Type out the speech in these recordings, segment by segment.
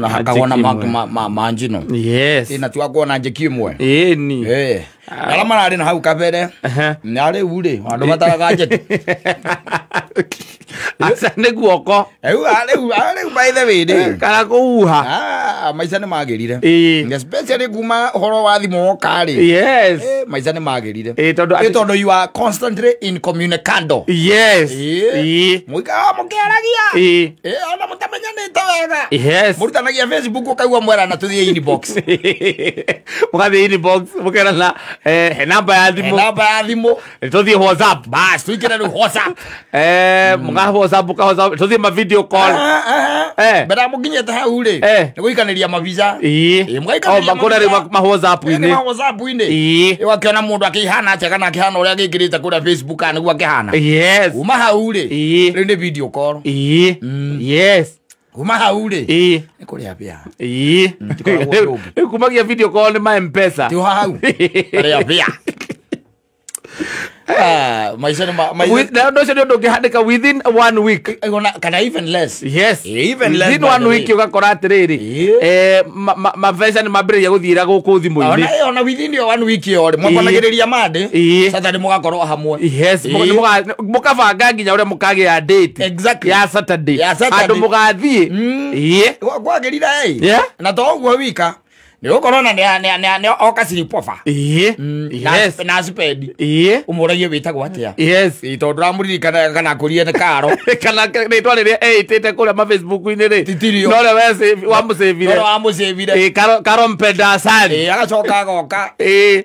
nakagona manjino ma, ma, yes ina twakwo na njikimwe ĩni ĩ ah. arĩa mararĩ na hau kabere nĩ arĩu rĩ andũ matagaga njeti aca nä guoko rä ah, ah, u baithe wä rä eh, kana kå huha ah, maica nä magä rire especially kuma horo wa thimå wokarä eh, maica nä magä rire ä tondå iwa må ikaga må kä aragia ona må tamenyanä te wega må rutanagia facebook å kaigua mwerana tå thiä inbox må gathiä inbox må kerana eh, namba ya thimå namba ya thimå tå thiä whatsapp bas tå ikä rä rä whatsapp eh mugaho mm. ozabu ka ozabu tuzima video call eh, eh, eh, eh. bara muginye ta hau ri ni guikaniria mavisa eh mugaikaniria o makona ri mahoza apu ini mahoza apu ini eh wakiona mundu akihana atia kana akihana uria gikirite kuria facebook ani ah, gwa akihana yes uma hau ri ri ni video call eh yes kuma hau rä ä nä kå rä a bia ä kumagia video call mm. nä mm, ma mpesa ti hau rä a Ah, maisha ma, With, no, no, no, ndũngĩhandĩka within one week ona eh, kana even less yes even within less within one week ũgakora atĩrĩrĩ eh mabesha nĩ mambĩrĩria gũthiĩra gũkũ thimũ-inĩ eh, ona within your one week yo rĩ mwakanagĩrĩria mm. eh. na to ũguo wika nĩgũkorwo mm, na okaciripova na cipendi ũmũragia wĩtagwo atĩa tondũ ramũririkana kana kũrie nĩ karo kana rĩtwa rĩrĩa eĩtĩte kũrĩa mafacebook-inĩ rĩ norĩa we wamũcĩbire karo mpendasari agacoka agoka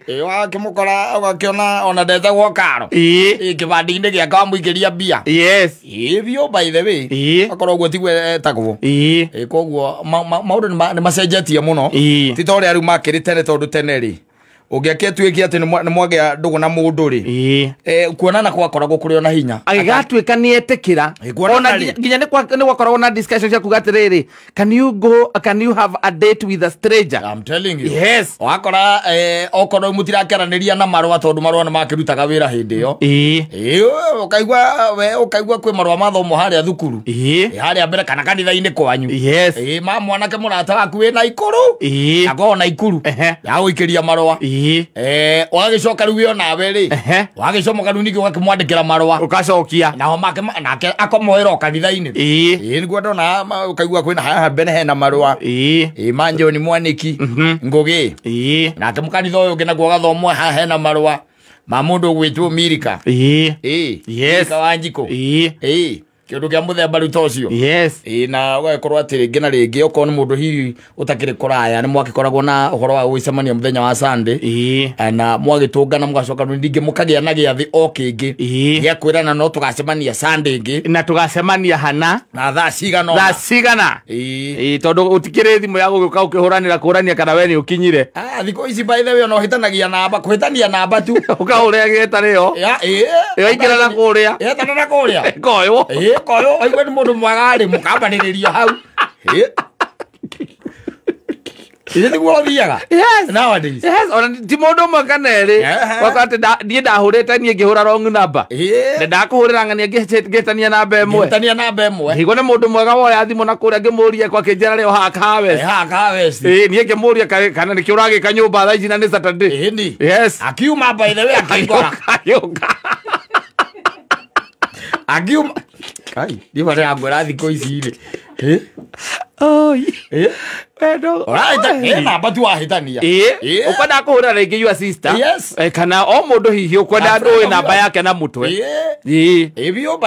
wakĩmũkora ũgakĩona ona ndetagwo karo kĩbandi-inĩ gĩake wamũingĩria mbia biũ by the akorwo ũguo tiguo etagwo koguo maũndũ nĩ macenjetie mũno to rä a rä u makärä tene tondå tene rä ungiakia tuikie ati nä mwagä a ndå gå na må ndå rä kuonana gwakoragwo kå rä ona hinya agä gatuä ka nä etä kä ra nginya nä gwakoragwo na cia kuga atä rä rä can you go can you have a date with a stranger I'm telling you yes wakora okorwo må tirakäaranä ria na marå a tondå marå a nä makä rutaga wä ra hä ndä ä yo å kaigua we å kaigua kwä marå a mathomo harä a thukuru harä a mbere kana kanitha-inä kwanyu yes ma mwanake må rata waku wä na ikå rå akorwo na ikuru ya gå ikä ria marå a eh wagĩcoka rĩu yo nawe rĩ wagĩcoka gakä mwandä kä ra ũkacokia nao make nake akomoera kanitha-inĩ ĩ nĩguo ndona ũkaigua kwĩna haha mbere hena marũa ĩ manjoni ngå ngũgĩ nake må kanitha å yå ũngĩ naguo gathomwo haha hena marũa ma må ndå mirika ĩ yes. mirika wa njikũ ĩ kä ndå gä a må themba rä u ta å cio na å gagäkorwo atä rä ngä na rä ngä okorwo nä må ndå hihi å takä rä koraya nä mwagä koragwo na å horo wa gå gä cemania må thenya wa sande na mwagä tå ngana må gacoka ningä må kagä a na gä athä o kä ngä gä a kwä rana no tå gacemania sande ngä na tå gacemania hana na thaa cigana thaa cigana tondå å tikä rä thimå ya gå gä ka å kä hå ranä ra kå rania kana we nä å kinyire thikå ici baithe ona å hä tanagia namba kå hä tania namba tu å kahå rä a gä etarä yo ä yo ingä rana kå rä a etana na kå rä a koywo ka aigua nä må ndå mwega rä må hau ä nä guo å thiaga ona ti må ndå ũmwe kana erä gaka atä ndahå rä te niä ngä hå ra rong namba nä ndakå hå rä ra ng'ania ngä namba ĩmwe namba ĩmwe higo nä må ndå mwega woya thimå na kå rä a ngä må ria kwakä njera rä o hakaweä niä kana nä kä ragä ka nyå thaici na nä saturday akiuma mbaithe we akaigora akiuma ndimarea thikå ici rä kå hå kana o må ndå hihi å kwenda ndå ä namba yake na må twe biå å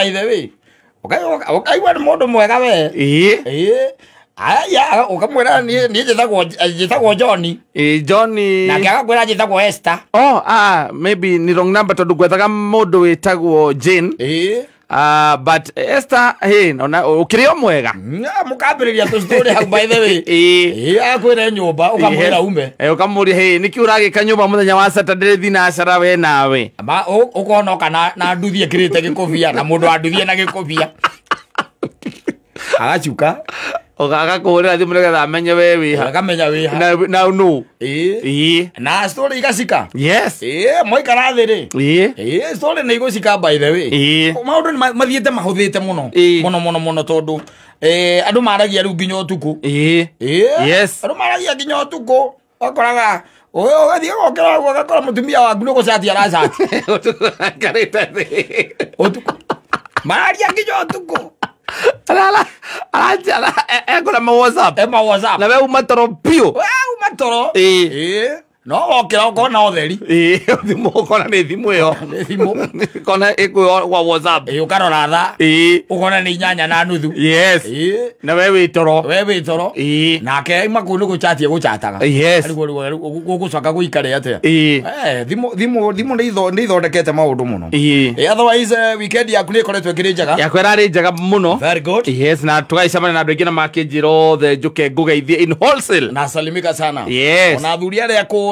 kaigua nä må ndå mwega we aya ra njithagwo njithagwo johni ä johni nake oh, ah, maybe ni wrong number ngwethaga jane Uh, but Esther hey, o mwega må mm, ah, kambä rä ria tå citå hau by the way akwä re nyå mba å kamwä ra ume å eh, kamå ria nä kä å ragä ka nyå mba må thenya wa na thinacara we nawe å konoka na nduthie kä rä te gä kå bia na må ndå wa na gä kå bia agacuka ũgagakũrĩra thimũ nĩgetha amenye we wĩha akamenya wĩha na nũ ĩĩ na story igacika yes ĩĩ mwaikara thĩ rĩ ĩĩ story nĩ by the way ĩĩ maũndũ mathiĩte mahũthĩte mũno mũno mũno mũno tondũ andå maragia rä u nginya å tukå andå maragia nginya å tukå okoraga ũgathiä gokera guo gakora må tumia waku nä gå cati aracati mararia nginya å tukå ala ala ala ala ẹ ẹ kọni a ma whatsapp. ẹ e, ma whatsapp. labɛn u ma tɔɔrɔ piyo. ɛ u ma tɔɔrɔ. ee. no wokä ra na åtheri thimå å ni thimu iyo ä yo kona ä wa whatsapp ä å karora tha i ukona ni nyanya na nuthu yes na we wä toro we wä toro ke ima ku kå nä gå catie gå cataga gå gå coka gå ikare atä a ni eh, tho ithondekete maå ndå muno i otherwise eh, weekend yaku nä ä koretwo kä rä njega yakwa ä rarä njega må no yes na tå gaicamane na andå aingä na makä njä rothe njå ke ngå geithie in wholesale na salimika sana yes ona athuri arä akå